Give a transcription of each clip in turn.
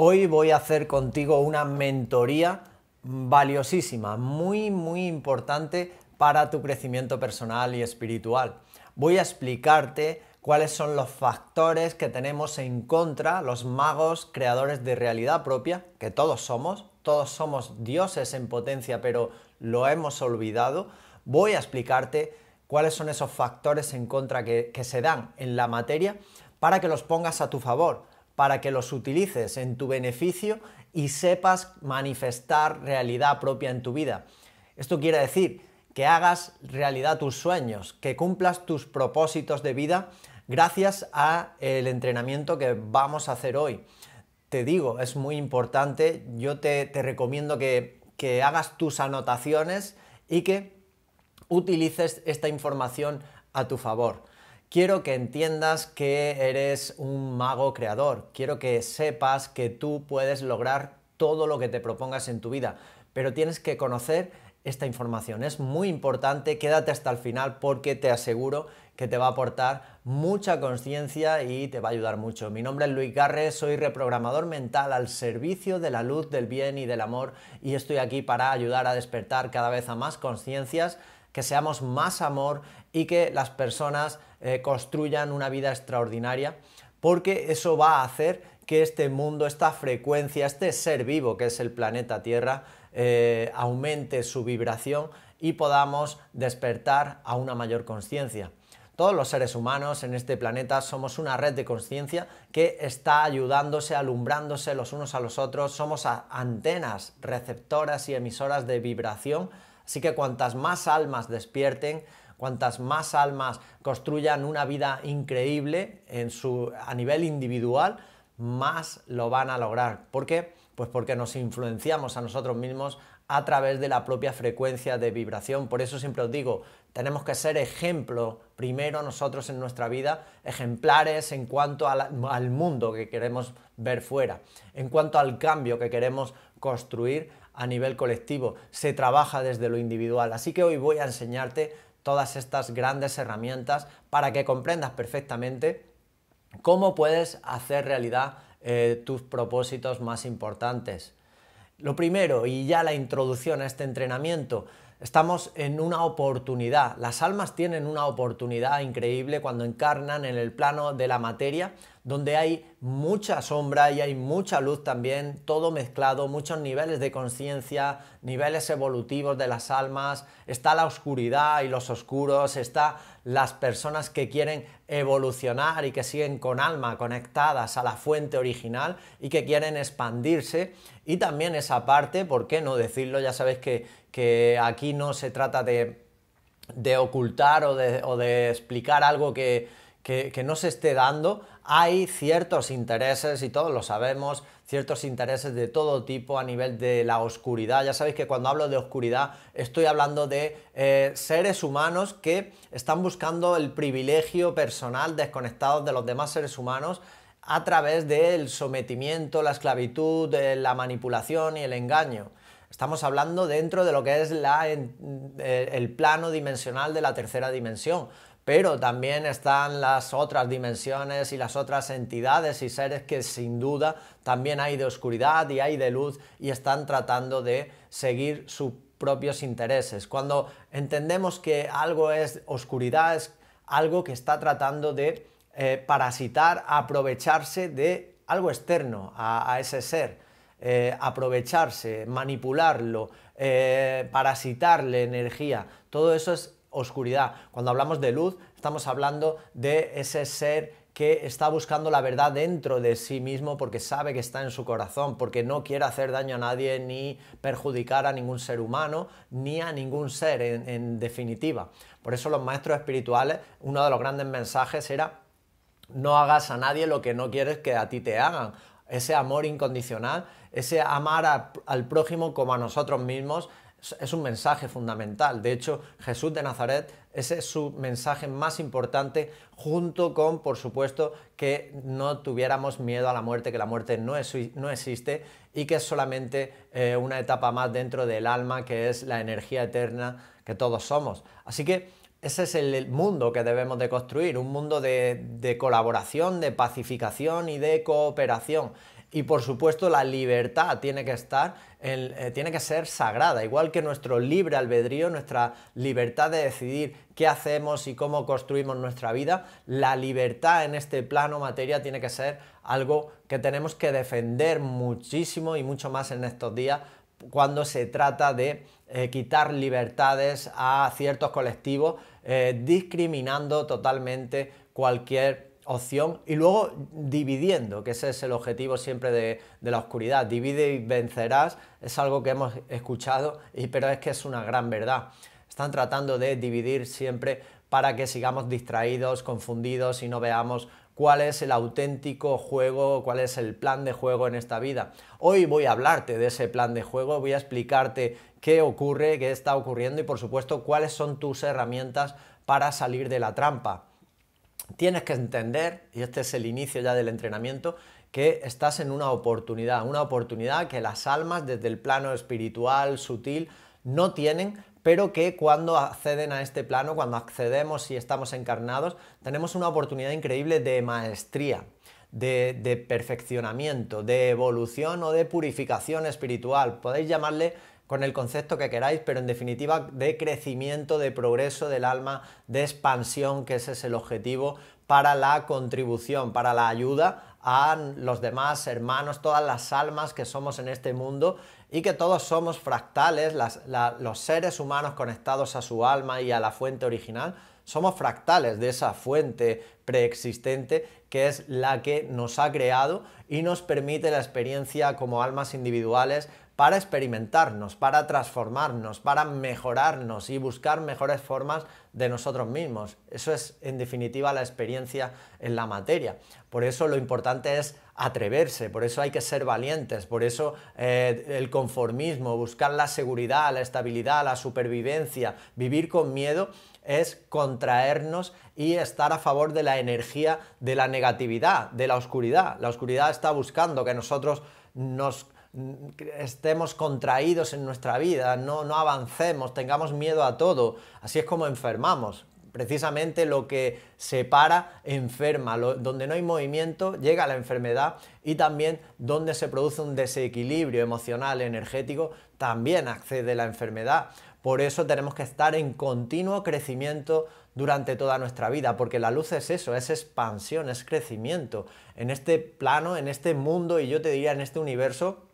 Hoy voy a hacer contigo una mentoría valiosísima, muy, muy importante para tu crecimiento personal y espiritual. Voy a explicarte cuáles son los factores que tenemos en contra, los magos creadores de realidad propia, que todos somos, todos somos dioses en potencia, pero lo hemos olvidado. Voy a explicarte cuáles son esos factores en contra que, se dan en la materia para que los pongas a tu favor, para que los utilices en tu beneficio y sepas manifestar realidad propia en tu vida. Esto quiere decir que hagas realidad tus sueños, que cumplas tus propósitos de vida gracias a el entrenamiento que vamos a hacer hoy. Te digo, es muy importante, yo te, te recomiendo que, que hagas tus anotaciones y que utilices esta información a tu favor. Quiero que entiendas que eres un mago creador. Quiero que sepas que tú puedes lograr todo lo que te propongas en tu vida. Pero tienes que conocer esta información. Es muy importante, quédate hasta el final porque te aseguro que te va a aportar mucha conciencia y te va a ayudar mucho. Mi nombre es Luis Garres, soy reprogramador mental al servicio de la luz, del bien y del amor y estoy aquí para ayudar a despertar cada vez a más conciencias, que seamos más amor y que las personas eh, construyan una vida extraordinaria, porque eso va a hacer que este mundo, esta frecuencia, este ser vivo que es el planeta Tierra, eh, aumente su vibración y podamos despertar a una mayor conciencia. Todos los seres humanos en este planeta somos una red de conciencia que está ayudándose, alumbrándose los unos a los otros. Somos antenas, receptoras y emisoras de vibración. Así que cuantas más almas despierten, cuantas más almas construyan una vida increíble en su, a nivel individual, más lo van a lograr. ¿Por qué? Pues porque nos influenciamos a nosotros mismos a través de la propia frecuencia de vibración. Por eso siempre os digo, tenemos que ser ejemplo primero nosotros en nuestra vida, ejemplares en cuanto al mundo que queremos ver fuera, en cuanto al cambio que queremos construir a nivel colectivo. Se trabaja desde lo individual. Así que hoy voy a enseñarte todas estas grandes herramientas para que comprendas perfectamente cómo puedes hacer realidad eh, tus propósitos más importantes. Lo primero, y ya la introducción a este entrenamiento, estamos en una oportunidad. Las almas tienen una oportunidad increíble cuando encarnan en el plano de la materia donde hay mucha sombra y hay mucha luz también, todo mezclado, muchos niveles de conciencia, niveles evolutivos de las almas, está la oscuridad y los oscuros, está las personas que quieren evolucionar y que siguen con alma conectadas a la fuente original y que quieren expandirse. Y también esa parte, ¿por qué no decirlo? Ya sabéis que, que aquí no se trata de, ocultar o de explicar algo que que, no se esté dando, hay ciertos intereses, y todos lo sabemos, ciertos intereses de todo tipo a nivel de la oscuridad. Ya sabéis que cuando hablo de oscuridad estoy hablando de eh, seres humanos que están buscando el privilegio personal desconectados de los demás seres humanos a través del sometimiento, la esclavitud, la manipulación y el engaño. Estamos hablando dentro de lo que es la, eh, el plano dimensional de la tercera dimensión pero también están las otras dimensiones y las otras entidades y seres que sin duda también hay de oscuridad y hay de luz y están tratando de seguir sus propios intereses. Cuando entendemos que algo es oscuridad, es algo que está tratando de eh, parasitar, aprovecharse de algo externo a, ese ser. Eh, aprovecharse, manipularlo, eh, parasitarle energía. Todo eso es oscuridad. Cuando hablamos de luz, estamos hablando de ese ser que está buscando la verdad dentro de sí mismo porque sabe que está en su corazón, porque no quiere hacer daño a nadie ni perjudicar a ningún ser humano, ni a ningún ser en, definitiva. Por eso los maestros espirituales, uno de los grandes mensajes era, no hagas a nadie lo que no quieres que a ti te hagan. Ese amor incondicional, ese amar al prójimo como a nosotros mismos, es un mensaje fundamental. De hecho, Jesús de Nazaret, ese es su mensaje más importante, junto con, por supuesto, que no tuviéramos miedo a la muerte, que la muerte no, es, no existe y que es solamente eh, una etapa más dentro del alma, que es la energía eterna que todos somos. Así que ese es el mundo que debemos de construir, un mundo de colaboración, de pacificación y de cooperación. Y por supuesto la libertad tiene que estar eh, tiene que ser sagrada, igual que nuestro libre albedrío, nuestra libertad de decidir qué hacemos y cómo construimos nuestra vida, la libertad en este plano materia tiene que ser algo que tenemos que defender muchísimo y mucho más en estos días cuando se trata de eh, quitar libertades a ciertos colectivos, eh, discriminando totalmente cualquier opción y luego dividiendo, que ese es el objetivo siempre de, la oscuridad, divide y vencerás, es algo que hemos escuchado, y, pero es que es una gran verdad. Están tratando de dividir siempre para que sigamos distraídos, confundidos y no veamos cuál es el auténtico juego, cuál es el plan de juego en esta vida. Hoy voy a hablarte de ese plan de juego, voy a explicarte qué ocurre, qué está ocurriendo y por supuesto cuáles son tus herramientas para salir de la trampa tienes que entender, y este es el inicio ya del entrenamiento, que estás en una oportunidad, una oportunidad que las almas desde el plano espiritual, sutil, no tienen, pero que cuando acceden a este plano, cuando accedemos y estamos encarnados, tenemos una oportunidad increíble de maestría, de, perfeccionamiento, de evolución o de purificación espiritual. Podéis llamarle con el concepto que queráis, pero en definitiva de crecimiento, de progreso del alma, de expansión, que ese es el objetivo para la contribución, para la ayuda a los demás hermanos, todas las almas que somos en este mundo y que todos somos fractales, los seres humanos conectados a su alma y a la fuente original, somos fractales de esa fuente preexistente que es la que nos ha creado y nos permite la experiencia como almas individuales para experimentarnos, para transformarnos, para mejorarnos y buscar mejores formas de nosotros mismos. Eso es, en definitiva, la experiencia en la materia. Por eso lo importante es atreverse, por eso hay que ser valientes, por eso eh, el conformismo, buscar la seguridad, la estabilidad, la supervivencia, vivir con miedo es contraernos y estar a favor de la energía de la negatividad, de la oscuridad. La oscuridad está buscando que nosotros nos estemos contraídos en nuestra vida, no, no avancemos, tengamos miedo a todo. Así es como enfermamos. Precisamente lo que separa enferma, donde no hay movimiento llega la enfermedad y también donde se produce un desequilibrio emocional, energético, también accede la enfermedad. Por eso tenemos que estar en continuo crecimiento durante toda nuestra vida, porque la luz es eso, es expansión, es crecimiento. En este plano, en este mundo y yo te diría en este universo,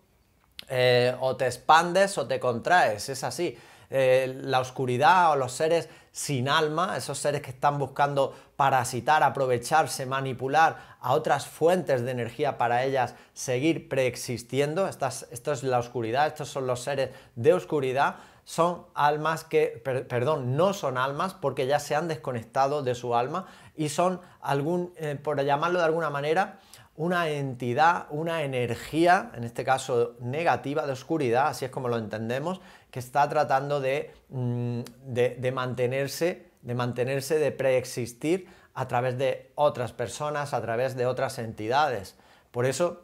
eh, o te expandes o te contraes, es así. Eh, la oscuridad o los seres sin alma, esos seres que están buscando parasitar, aprovecharse, manipular a otras fuentes de energía para ellas seguir preexistiendo. Estas, esto es la oscuridad, estos son los seres de oscuridad. Son almas que, perdón, no son almas porque ya se han desconectado de su alma y son algún, eh, por llamarlo de alguna manera, una entidad, una energía, en este caso negativa, de oscuridad, así es como lo entendemos, que está tratando mm, de, mantenerse, de mantenerse, de preexistir a través de otras personas, a través de otras entidades. Por eso,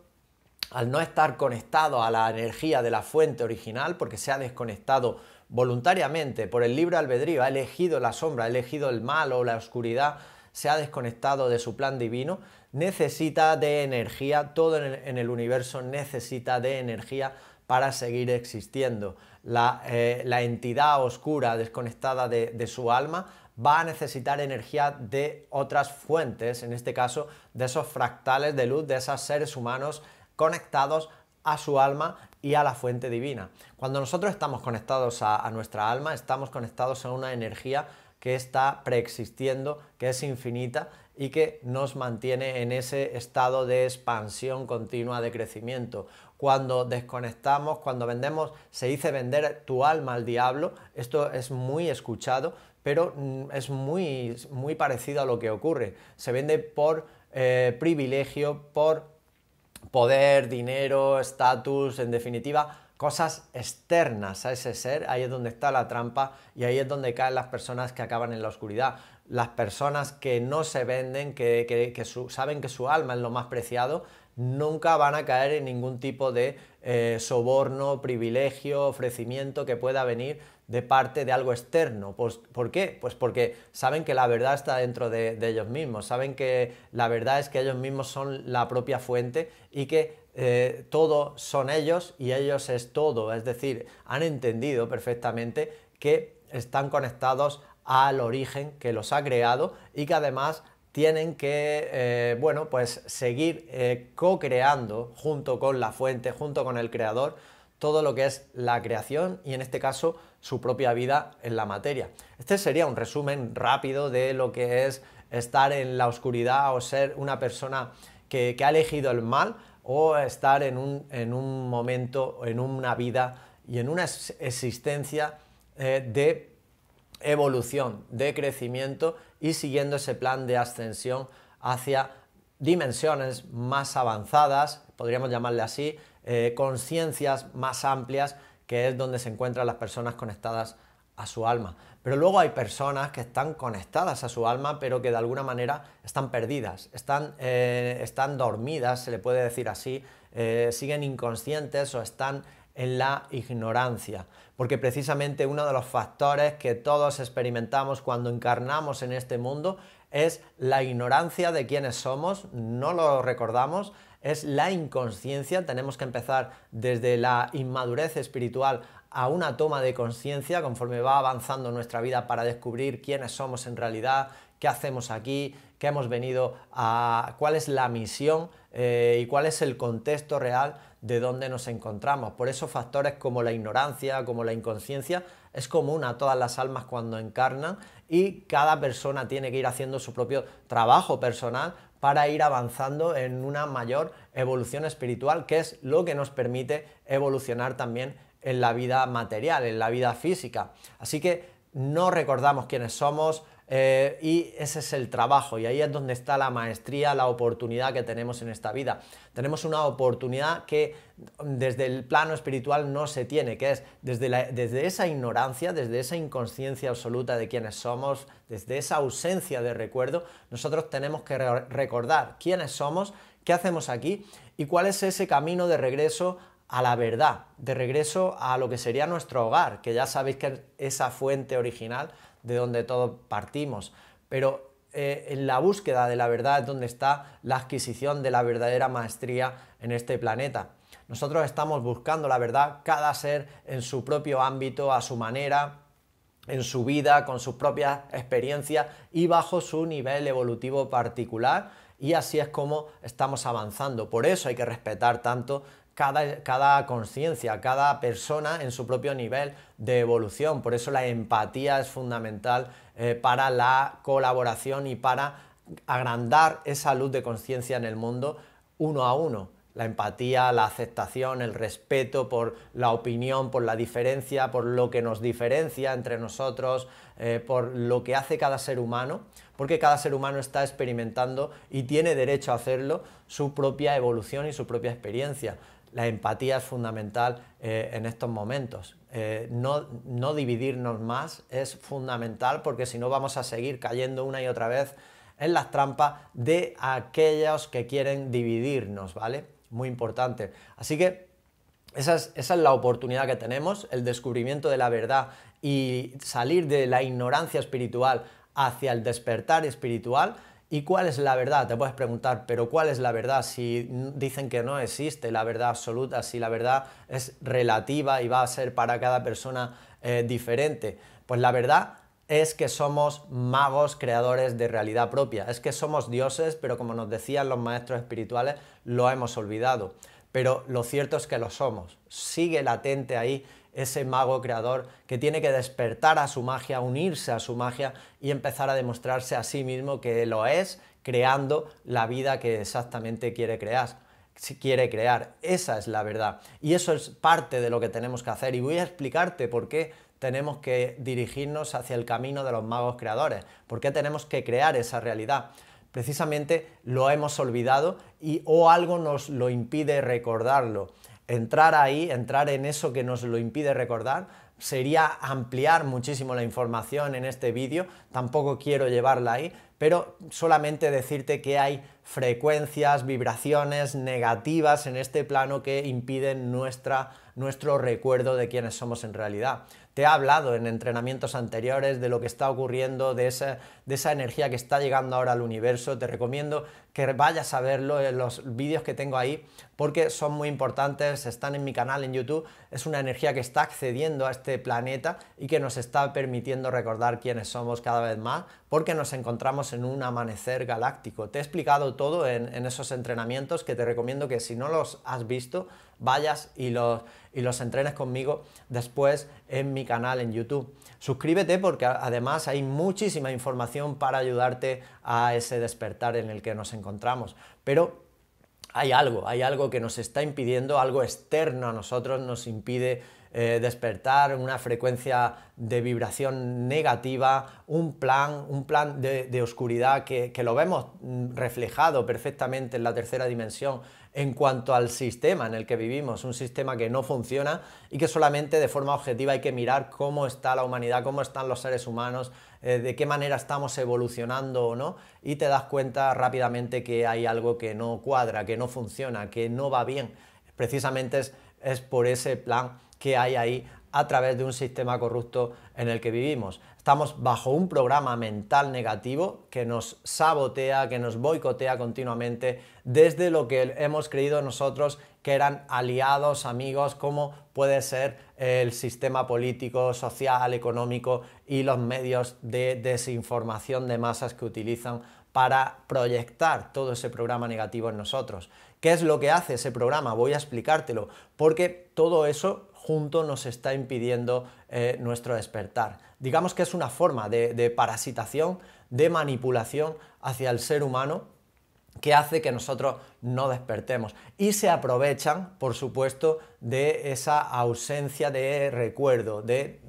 al no estar conectado a la energía de la fuente original, porque se ha desconectado voluntariamente por el libre albedrío, ha elegido la sombra, ha elegido el mal o la oscuridad, se ha desconectado de su plan divino, necesita de energía, todo en el, universo necesita de energía para seguir existiendo. La, eh, entidad oscura desconectada de, su alma va a necesitar energía de otras fuentes, en este caso de esos fractales de luz, de esos seres humanos conectados a su alma y a la fuente divina. Cuando nosotros estamos conectados a, nuestra alma, estamos conectados a una energía que está preexistiendo, que es infinita y que nos mantiene en ese estado de expansión continua de crecimiento. Cuando desconectamos, cuando vendemos, se dice vender tu alma al diablo, esto es muy escuchado, pero mm, es muy, muy parecido a lo que ocurre. Se vende por eh, privilegio, por poder, dinero, estatus, en definitiva, cosas externas a ese ser, ahí es donde está la trampa y ahí es donde caen las personas que acaban en la oscuridad, las personas que no se venden, que, que, saben que su alma es lo más preciado, nunca van a caer en ningún tipo de eh, soborno, privilegio, ofrecimiento que pueda venir de parte de algo externo. Pues, ¿Por qué? Pues porque saben que la verdad está dentro de, de, ellos mismos, saben que la verdad es que ellos mismos son la propia fuente y que eh, todo son ellos y ellos es todo, es decir, han entendido perfectamente que están conectados al origen que los ha creado y que además tienen que, eh, bueno, pues seguir eh, co-creando junto con la fuente, junto con el creador, todo lo que es la creación y en este caso su propia vida en la materia. Este sería un resumen rápido de lo que es estar en la oscuridad o ser una persona que ha elegido el mal o estar en un, en un momento, en una vida y en una existencia eh, de evolución, de crecimiento y siguiendo ese plan de ascensión hacia dimensiones más avanzadas, podríamos llamarle así, eh, conciencias más amplias, que es donde se encuentran las personas conectadas a su alma. Pero luego hay personas que están conectadas a su alma, pero que de alguna manera están perdidas, están, eh, están dormidas, se le puede decir así, eh, siguen inconscientes o están en la ignorancia, porque precisamente uno de los factores que todos experimentamos cuando encarnamos en este mundo es la ignorancia de quiénes somos, no lo recordamos, es la inconsciencia, tenemos que empezar desde la inmadurez espiritual a una toma de conciencia conforme va avanzando nuestra vida para descubrir quiénes somos en realidad, qué hacemos aquí, qué hemos venido a, cuál es la misión eh, y cuál es el contexto real de dónde nos encontramos. Por esos factores como la ignorancia, como la inconsciencia, es común a todas las almas cuando encarnan y cada persona tiene que ir haciendo su propio trabajo personal para ir avanzando en una mayor evolución espiritual, que es lo que nos permite evolucionar también en la vida material, en la vida física. Así que no recordamos quiénes somos eh, y ese es el trabajo y ahí es donde está la maestría, la oportunidad que tenemos en esta vida. Tenemos una oportunidad que desde el plano espiritual no se tiene, que es desde, desde esa ignorancia, desde esa inconsciencia absoluta de quiénes somos, desde esa ausencia de recuerdo, nosotros tenemos que recordar quiénes somos, qué hacemos aquí y cuál es ese camino de regreso a la verdad, de regreso a lo que sería nuestro hogar, que ya sabéis que es esa fuente original de donde todos partimos. Pero eh, en la búsqueda de la verdad es donde está la adquisición de la verdadera maestría en este planeta. Nosotros estamos buscando la verdad, cada ser en su propio ámbito, a su manera, en su vida, con sus propias experiencias y bajo su nivel evolutivo particular. Y así es como estamos avanzando. Por eso hay que respetar tanto cada, cada conciencia, cada persona en su propio nivel de evolución. Por eso la empatía es fundamental eh, para la colaboración y para agrandar esa luz de conciencia en el mundo uno a uno. La empatía, la aceptación, el respeto por la opinión, por la diferencia, por lo que nos diferencia entre nosotros, eh, por lo que hace cada ser humano, porque cada ser humano está experimentando y tiene derecho a hacerlo su propia evolución y su propia experiencia. La empatía es fundamental eh, en estos momentos. Eh, no, no dividirnos más es fundamental porque si no vamos a seguir cayendo una y otra vez en las trampas de aquellos que quieren dividirnos, ¿vale? Muy importante. Así que esa es, la oportunidad que tenemos, el descubrimiento de la verdad y salir de la ignorancia espiritual hacia el despertar espiritual. ¿Y cuál es la verdad? Te puedes preguntar, pero ¿cuál es la verdad? Si dicen que no existe la verdad absoluta, si la verdad es relativa y va a ser para cada persona eh, diferente. Pues la verdad es que somos magos creadores de realidad propia, es que somos dioses, pero como nos decían los maestros espirituales, lo hemos olvidado. Pero lo cierto es que lo somos, sigue latente ahí ese mago creador que tiene que despertar a su magia, unirse a su magia y empezar a demostrarse a sí mismo que lo es, creando la vida que exactamente quiere crear si quiere crear. Esa es la verdad. Y eso es parte de lo que tenemos que hacer. Y voy a explicarte por qué tenemos que dirigirnos hacia el camino de los magos creadores, por qué tenemos que crear esa realidad. Precisamente lo hemos olvidado y o algo nos lo impide recordarlo entrar ahí, entrar en eso que nos lo impide recordar, sería ampliar muchísimo la información en este vídeo, tampoco quiero llevarla ahí, pero solamente decirte que hay frecuencias, vibraciones negativas en este plano que impiden nuestro recuerdo de quiénes somos en realidad te he hablado en entrenamientos anteriores de lo que está ocurriendo, de esa, energía que está llegando ahora al universo. Te recomiendo que vayas a verlo en eh, los vídeos que tengo ahí porque son muy importantes, están en mi canal en YouTube. Es una energía que está accediendo a este planeta y que nos está permitiendo recordar quiénes somos cada vez más porque nos encontramos en un amanecer galáctico. Te he explicado todo en esos entrenamientos que te recomiendo que si no los has visto, vayas y los, entrenes conmigo después en mi canal en YouTube. Suscríbete porque además hay muchísima información para ayudarte a ese despertar en el que nos encontramos. Pero hay algo, hay algo que nos está impidiendo, algo externo a nosotros nos impide eh, despertar una frecuencia de vibración negativa, un plan, un plan de, oscuridad que, lo vemos mm, reflejado perfectamente en la tercera dimensión, en cuanto al sistema en el que vivimos, un sistema que no funciona y que solamente de forma objetiva hay que mirar cómo está la humanidad, cómo están los seres humanos, eh, de qué manera estamos evolucionando o no, y te das cuenta rápidamente que hay algo que no cuadra, que no funciona, que no va bien. Precisamente es por ese plan que hay ahí a través de un sistema corrupto en el que vivimos. Estamos bajo un programa mental negativo que nos sabotea, que nos boicotea continuamente desde lo que hemos creído nosotros que eran aliados, amigos, como puede ser el sistema político, social, económico y los medios de desinformación de masas que utilizan para proyectar todo ese programa negativo en nosotros. ¿Qué es lo que hace ese programa? Voy a explicártelo, porque todo eso junto nos está impidiendo eh, nuestro despertar. Digamos que es una forma de, parasitación, de manipulación hacia el ser humano que hace que nosotros no despertemos. Y se aprovechan, por supuesto, de esa ausencia de recuerdo, de,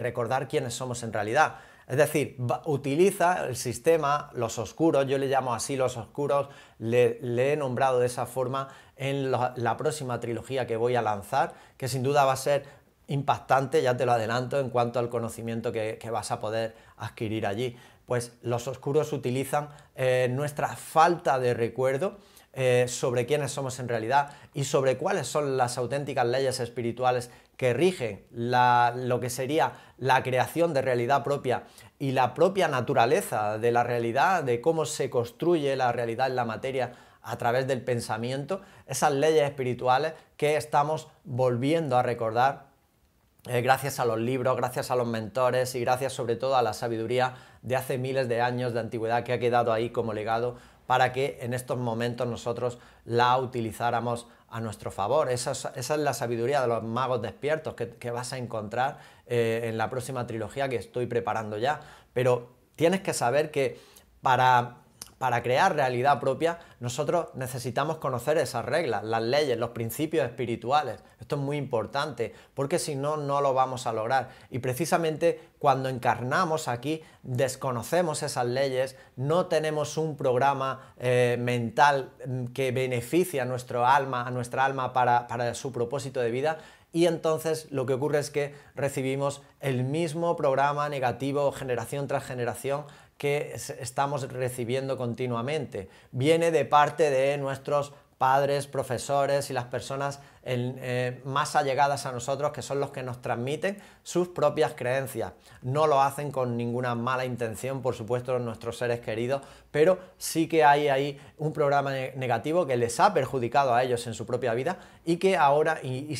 recordar quiénes somos en realidad. Es decir, utiliza el sistema, los oscuros, yo le llamo así los oscuros, le he nombrado de esa forma en la, próxima trilogía que voy a lanzar, que sin duda va a ser impactante, ya te lo adelanto, en cuanto al conocimiento que, vas a poder adquirir allí. Pues los oscuros utilizan eh, nuestra falta de recuerdo eh, sobre quiénes somos en realidad y sobre cuáles son las auténticas leyes espirituales que rigen lo que sería la creación de realidad propia y la propia naturaleza de la realidad, de cómo se construye la realidad en la materia a través del pensamiento, esas leyes espirituales que estamos volviendo a recordar eh, gracias a los libros, gracias a los mentores y gracias sobre todo a la sabiduría de hace miles de años de antigüedad que ha quedado ahí como legado para que en estos momentos nosotros la utilizáramos a nuestro favor. Esa es, la sabiduría de los magos despiertos que, vas a encontrar eh, en la próxima trilogía que estoy preparando ya. Pero tienes que saber que para para crear realidad propia, nosotros necesitamos conocer esas reglas, las leyes, los principios espirituales. Esto es muy importante, porque si no, no lo vamos a lograr. Y precisamente cuando encarnamos aquí, desconocemos esas leyes, no tenemos un programa eh, mental mm, que beneficie a nuestro alma, a nuestra alma para, para su propósito de vida, y entonces lo que ocurre es que recibimos el mismo programa negativo generación tras generación que estamos recibiendo continuamente. Viene de parte de nuestros padres, profesores y las personas eh, más allegadas a nosotros, que son los que nos transmiten sus propias creencias. No lo hacen con ninguna mala intención, por supuesto, nuestros seres queridos, pero sí que hay ahí un programa negativo que les ha perjudicado a ellos en su propia vida y que ahora, y,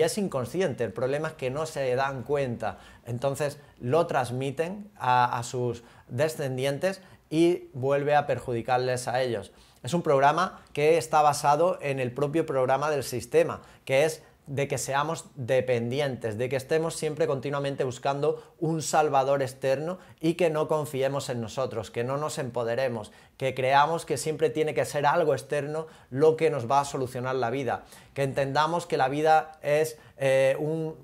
es inconsciente, el problema es que no se dan cuenta, entonces lo transmiten a sus descendientes y vuelve a perjudicarles a ellos. Es un programa que está basado en el propio programa del sistema, que es de que seamos dependientes, de que estemos siempre continuamente buscando un salvador externo y que no confiemos en nosotros, que no nos empoderemos, que creamos que siempre tiene que ser algo externo lo que nos va a solucionar la vida, que entendamos que la vida es eh, un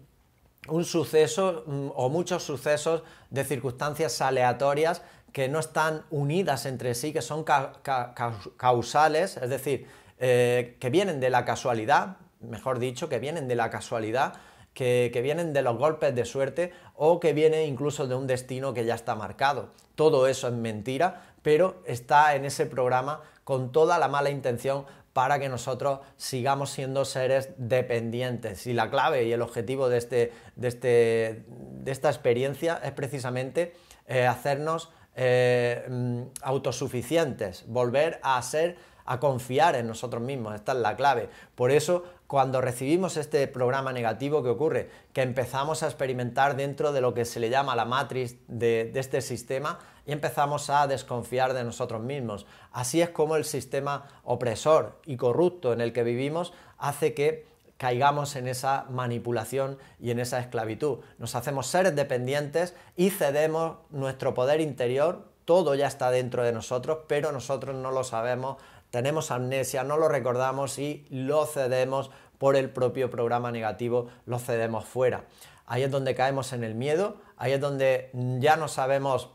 un suceso mm, o muchos sucesos de circunstancias aleatorias que no están unidas entre sí, que son causales, es decir, eh, que vienen de la casualidad, mejor dicho, que vienen de la casualidad, que, que, vienen de los golpes de suerte o que vienen incluso de un destino que ya está marcado. Todo eso es mentira, pero está en ese programa con toda la mala intención para que nosotros sigamos siendo seres dependientes. Y la clave y el objetivo de, este, de, este, de esta experiencia es precisamente eh, hacernos eh, mm, autosuficientes, volver a a confiar en nosotros mismos, esta es la clave. Por eso, cuando recibimos este programa negativo, que ocurre? Que empezamos a experimentar dentro de lo que se le llama la matriz de este sistema, y empezamos a desconfiar de nosotros mismos. Así es como el sistema opresor y corrupto en el que vivimos hace que caigamos en esa manipulación y en esa esclavitud. Nos hacemos seres dependientes y cedemos nuestro poder interior. Todo ya está dentro de nosotros, pero nosotros no lo sabemos, tenemos amnesia, no lo recordamos y lo cedemos por el propio programa negativo, lo cedemos fuera. Ahí es donde caemos en el miedo, ahí es donde ya no sabemos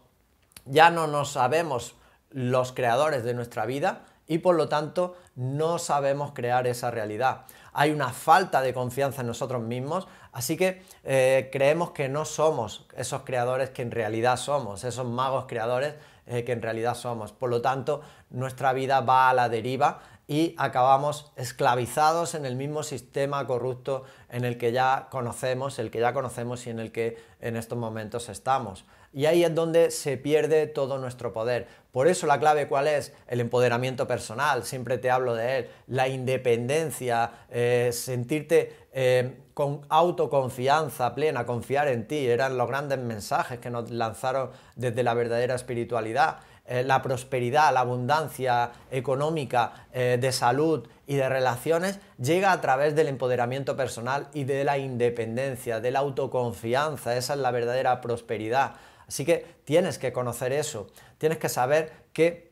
ya no nos sabemos los creadores de nuestra vida y por lo tanto no sabemos crear esa realidad. Hay una falta de confianza en nosotros mismos, así que eh, creemos que no somos esos creadores que en realidad somos, esos magos creadores eh, que en realidad somos. Por lo tanto, nuestra vida va a la deriva y acabamos esclavizados en el mismo sistema corrupto en el que ya conocemos, el que ya conocemos y en el que en estos momentos estamos y ahí es donde se pierde todo nuestro poder. Por eso la clave cuál es? El empoderamiento personal, siempre te hablo de él, la independencia, eh, sentirte eh, con autoconfianza plena, confiar en ti, eran los grandes mensajes que nos lanzaron desde la verdadera espiritualidad. Eh, la prosperidad, la abundancia económica, de salud y de relaciones, llega a través del empoderamiento personal y de la independencia, de la autoconfianza. Esa es la verdadera prosperidad. Así que tienes que conocer eso, tienes que saber que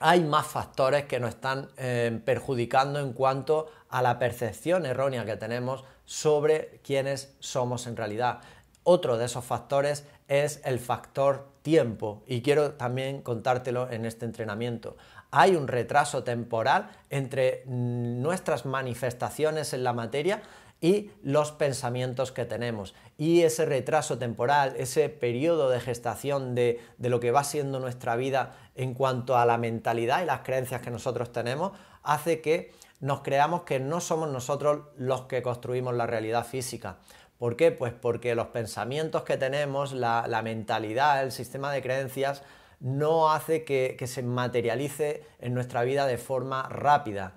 hay más factores que nos están eh, perjudicando en cuanto a la percepción errónea que tenemos sobre quiénes somos en realidad. Otro de esos factores es el factor tiempo y quiero también contártelo en este entrenamiento. Hay un retraso temporal entre mm, nuestras manifestaciones en la materia y los pensamientos que tenemos. Y ese retraso temporal, ese periodo de gestación de, lo que va siendo nuestra vida en cuanto a la mentalidad y las creencias que nosotros tenemos, hace que nos creamos que no somos nosotros los que construimos la realidad física. ¿Por qué? Pues porque los pensamientos que tenemos, la, mentalidad, el sistema de creencias, no hace que se materialice en nuestra vida de forma rápida.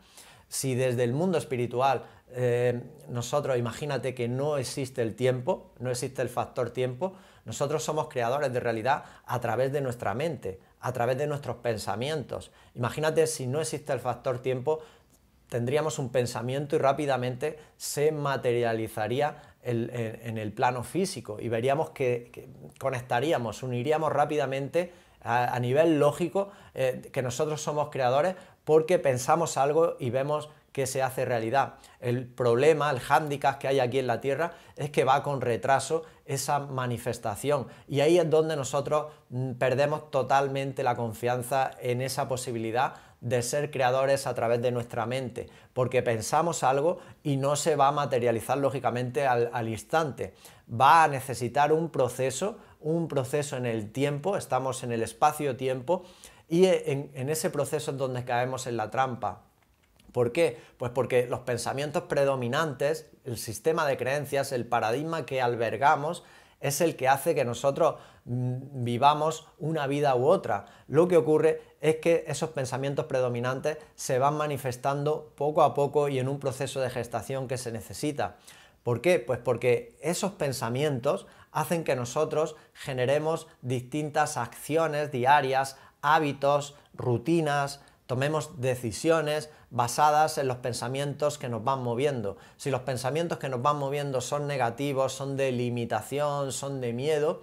Si desde el mundo espiritual eh, nosotros, imagínate que no existe el tiempo, no existe el factor tiempo, nosotros somos creadores de realidad a través de nuestra mente, a través de nuestros pensamientos. Imagínate si no existe el factor tiempo, tendríamos un pensamiento y rápidamente se materializaría en, el plano físico y veríamos que, conectaríamos, uniríamos rápidamente a, nivel lógico eh, que nosotros somos creadores porque pensamos algo y vemos que se hace realidad. El problema, el hándicap que hay aquí en la Tierra es que va con retraso esa manifestación y ahí es donde nosotros mm, perdemos totalmente la confianza en esa posibilidad de ser creadores a través de nuestra mente, porque pensamos algo y no se va a materializar lógicamente al, al, instante. Va a necesitar un proceso, un proceso en el tiempo, estamos en el espacio-tiempo, y en, ese proceso es donde caemos en la trampa. ¿Por qué? Pues porque los pensamientos predominantes, el sistema de creencias, el paradigma que albergamos, es el que hace que nosotros mm, vivamos una vida u otra. Lo que ocurre es que esos pensamientos predominantes se van manifestando poco a poco y en un proceso de gestación que se necesita. ¿Por qué? Pues porque esos pensamientos hacen que nosotros generemos distintas acciones diarias, hábitos, rutinas, tomemos decisiones basadas en los pensamientos que nos van moviendo. Si los pensamientos que nos van moviendo son negativos, son de limitación, son de miedo,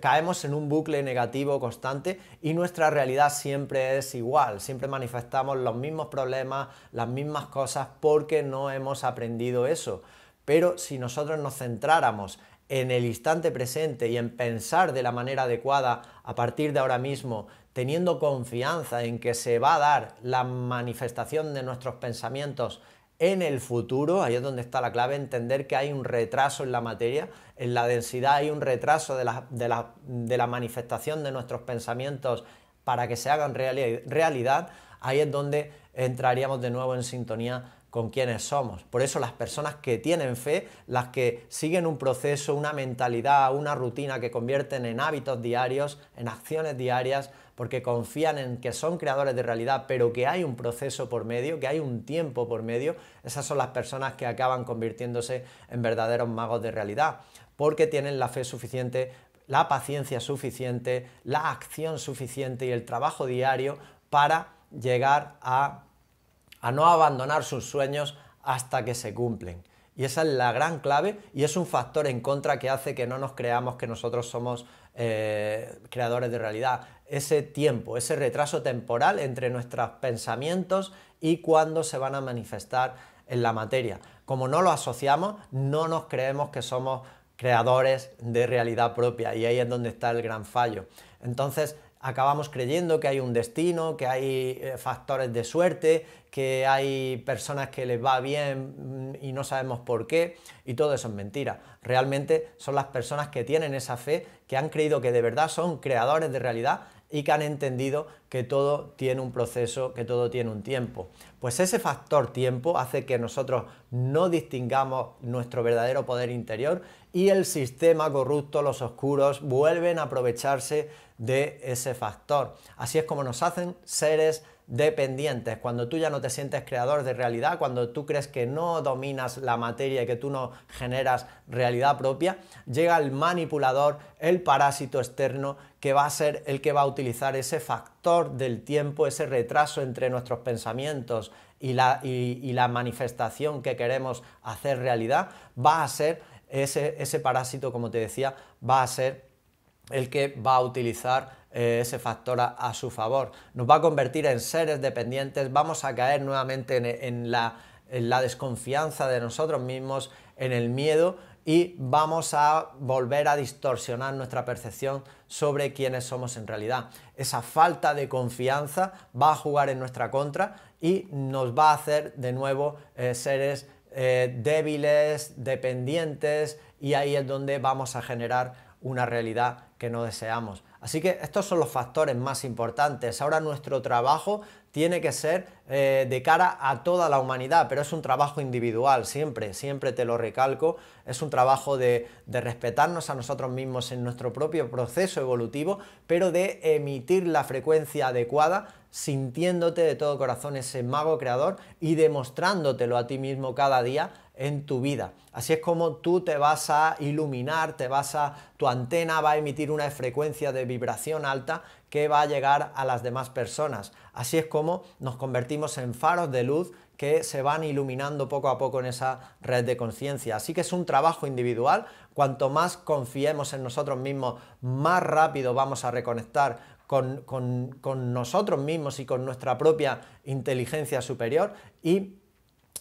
caemos en un bucle negativo constante y nuestra realidad siempre es igual, siempre manifestamos los mismos problemas, las mismas cosas porque no hemos aprendido eso. Pero si nosotros nos centráramos en el instante presente y en pensar de la manera adecuada a partir de ahora mismo, teniendo confianza en que se va a dar la manifestación de nuestros pensamientos en el futuro, ahí es donde está la clave, entender que hay un retraso en la materia, en la densidad hay un retraso de la, manifestación de nuestros pensamientos para que se hagan realidad, ahí es donde entraríamos de nuevo en sintonía con quienes somos. Por eso las personas que tienen fe, las que siguen un proceso, una mentalidad, una rutina que convierten en hábitos diarios, en acciones diarias, porque confían en que son creadores de realidad, pero que hay un proceso por medio, que hay un tiempo por medio, esas son las personas que acaban convirtiéndose en verdaderos magos de realidad, porque tienen la fe suficiente, la paciencia suficiente, la acción suficiente y el trabajo diario para llegar a, no abandonar sus sueños hasta que se cumplen. Y esa es la gran clave y es un factor en contra que hace que no nos creamos que nosotros somos eh, creadores de realidad ese tiempo, ese retraso temporal entre nuestros pensamientos y cuándo se van a manifestar en la materia. Como no lo asociamos, no nos creemos que somos creadores de realidad propia y ahí es donde está el gran fallo. Entonces, acabamos creyendo que hay un destino, que hay eh, factores de suerte, que hay personas que les va bien mm, y no sabemos por qué, y todo eso es mentira. Realmente son las personas que tienen esa fe, que han creído que de verdad son creadores de realidad, y que han entendido que todo tiene un proceso, que todo tiene un tiempo. Pues ese factor tiempo hace que nosotros no distingamos nuestro verdadero poder interior y el sistema corrupto, los oscuros, vuelven a aprovecharse de ese factor. Así es como nos hacen seres dependientes, cuando tú ya no te sientes creador de realidad, cuando tú crees que no dominas la materia y que tú no generas realidad propia, llega el manipulador, el parásito externo que va a ser el que va a utilizar ese factor del tiempo, ese retraso entre nuestros pensamientos y la, y, la manifestación que queremos hacer realidad, va a ser ese, parásito, como te decía, va a ser el que va a utilizar eh, ese factor a, su favor. Nos va a convertir en seres dependientes, vamos a caer nuevamente en, la, en la desconfianza de nosotros mismos, en el miedo y vamos a volver a distorsionar nuestra percepción sobre quiénes somos en realidad. Esa falta de confianza va a jugar en nuestra contra y nos va a hacer de nuevo eh, seres eh, débiles, dependientes y ahí es donde vamos a generar una realidad que no deseamos. Así que estos son los factores más importantes. Ahora nuestro trabajo tiene que ser eh, de cara a toda la humanidad, pero es un trabajo individual, siempre, siempre te lo recalco, es un trabajo de respetarnos a nosotros mismos en nuestro propio proceso evolutivo, pero de emitir la frecuencia adecuada, sintiéndote de todo corazón ese mago creador y demostrándotelo a ti mismo cada día en tu vida. Así es como tú te vas a iluminar, te vas a tu antena va a emitir una frecuencia de vibración alta que va a llegar a las demás personas. Así es como nos convertimos en faros de luz que se van iluminando poco a poco en esa red de conciencia. Así que es un trabajo individual. Cuanto más confiemos en nosotros mismos, más rápido vamos a reconectar con, con, nosotros mismos y con nuestra propia inteligencia superior y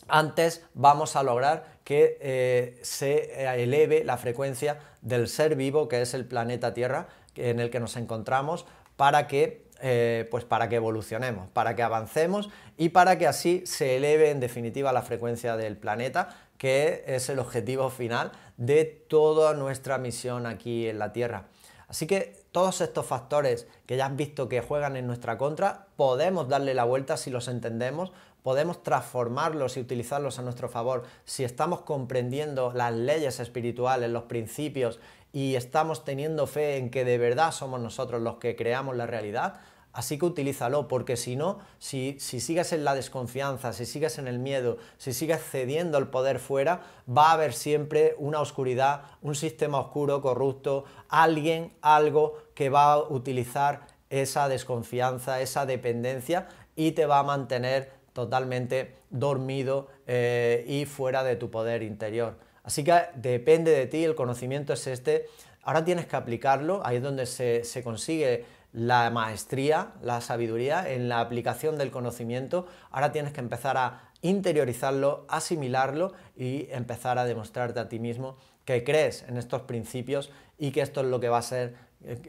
antes vamos a lograr que eh, se eh, eleve la frecuencia del ser vivo que es el planeta Tierra en el que nos encontramos para que, eh, pues para que evolucionemos, para que avancemos y para que así se eleve en definitiva la frecuencia del planeta que es el objetivo final de toda nuestra misión aquí en la Tierra. Así que todos estos factores que ya has visto que juegan en nuestra contra, podemos darle la vuelta si los entendemos, podemos transformarlos y utilizarlos a nuestro favor. Si estamos comprendiendo las leyes espirituales, los principios y estamos teniendo fe en que de verdad somos nosotros los que creamos la realidad, Así que utilízalo, porque si no, si, si, sigues en la desconfianza, si sigues en el miedo, si sigues cediendo al poder fuera, va a haber siempre una oscuridad, un sistema oscuro, corrupto, alguien, algo que va a utilizar esa desconfianza, esa dependencia y te va a mantener totalmente dormido eh, y fuera de tu poder interior. Así que depende de ti, el conocimiento es este. Ahora tienes que aplicarlo, ahí es donde se, se consigue la maestría, la sabiduría, en la aplicación del conocimiento. Ahora tienes que empezar a interiorizarlo, asimilarlo y empezar a demostrarte a ti mismo que crees en estos principios y que esto es lo que va a ser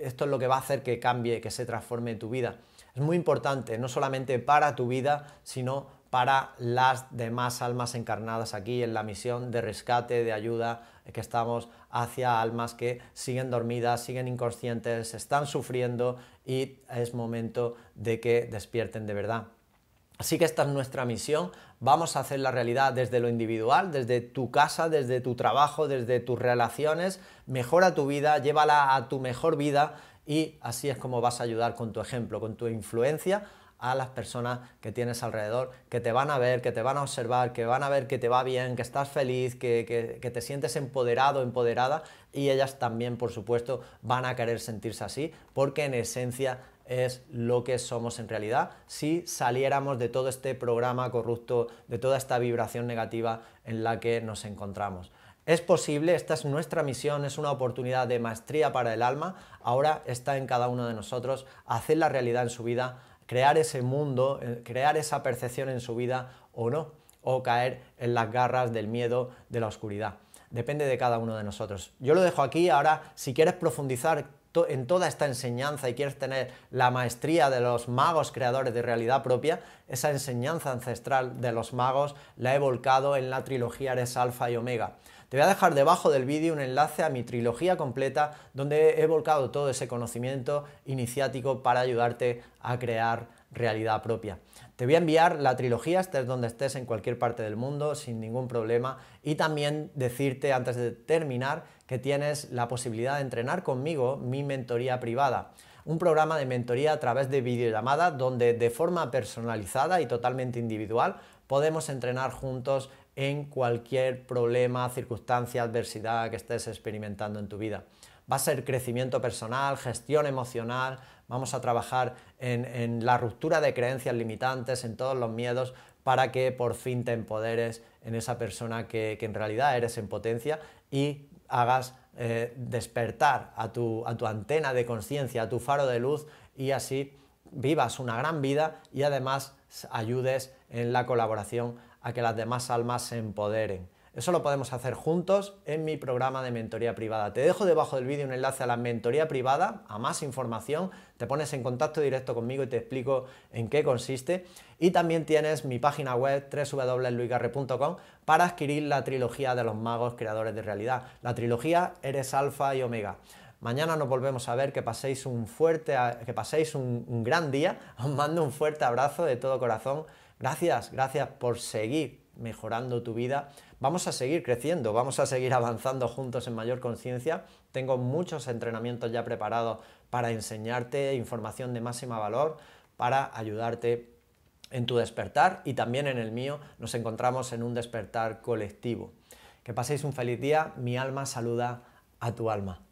esto es lo que va a hacer que cambie, que se transforme tu vida. Es muy importante, no solamente para tu vida, sino para las demás almas encarnadas aquí en la misión de rescate, de ayuda que estamos hacia almas que siguen dormidas, siguen inconscientes, están sufriendo y es momento de que despierten de verdad. Así que esta es nuestra misión, vamos a hacer la realidad desde lo individual, desde tu casa, desde tu trabajo, desde tus relaciones. Mejora tu vida, llévala a tu mejor vida y así es como vas a ayudar con tu ejemplo, con tu influencia a las personas que tienes alrededor, que te van a ver, que te van a observar, que van a ver que te va bien, que estás feliz, que, te sientes empoderado, empoderada, y ellas también, por supuesto, van a querer sentirse así, porque en esencia es lo que somos en realidad si saliéramos de todo este programa corrupto, de toda esta vibración negativa en la que nos encontramos. Es posible, esta es nuestra misión, es una oportunidad de maestría para el alma, ahora está en cada uno de nosotros hacer la realidad en su vida, crear ese mundo, eh, crear esa percepción en su vida o no, o caer en las garras del miedo, de la oscuridad. Depende de cada uno de nosotros. Yo lo dejo aquí, ahora si quieres profundizar en toda esta enseñanza y quieres tener la maestría de los magos creadores de realidad propia, esa enseñanza ancestral de los magos la he volcado en la trilogía Res Alfa y Omega. Te voy a dejar debajo del vídeo un enlace a mi trilogía completa donde he volcado todo ese conocimiento iniciático para ayudarte a crear realidad propia. Te voy a enviar la trilogía, estés donde estés, en cualquier parte del mundo, sin ningún problema. Y también decirte, antes de terminar, que tienes la posibilidad de entrenar conmigo mi mentoría privada un programa de mentoría a través de videollamada donde de forma personalizada y totalmente individual podemos entrenar juntos en cualquier problema, circunstancia, adversidad que estés experimentando en tu vida. Va a ser crecimiento personal, gestión emocional, vamos a trabajar en, la ruptura de creencias limitantes, en todos los miedos, para que por fin te empoderes en esa persona que, en realidad eres en potencia y hagas eh, despertar a tu, a tu antena de conciencia, a tu faro de luz y así vivas una gran vida y además ayudes en la colaboración a que las demás almas se empoderen. Eso lo podemos hacer juntos en mi programa de mentoría privada. Te dejo debajo del vídeo un enlace a la mentoría privada, a más información, te pones en contacto directo conmigo y te explico en qué consiste. Y también tienes mi página web www.luigarre.com para adquirir la trilogía de los magos creadores de realidad. La trilogía Eres Alfa y Omega. Mañana nos volvemos a ver, que paséis un fuerte, que paséis un, un gran día. Os mando un fuerte abrazo de todo corazón. Gracias, gracias por seguir mejorando tu vida vamos a seguir creciendo, vamos a seguir avanzando juntos en mayor conciencia. Tengo muchos entrenamientos ya preparados para enseñarte información de máxima valor, para ayudarte en tu despertar y también en el mío nos encontramos en un despertar colectivo. Que paséis un feliz día, mi alma saluda a tu alma.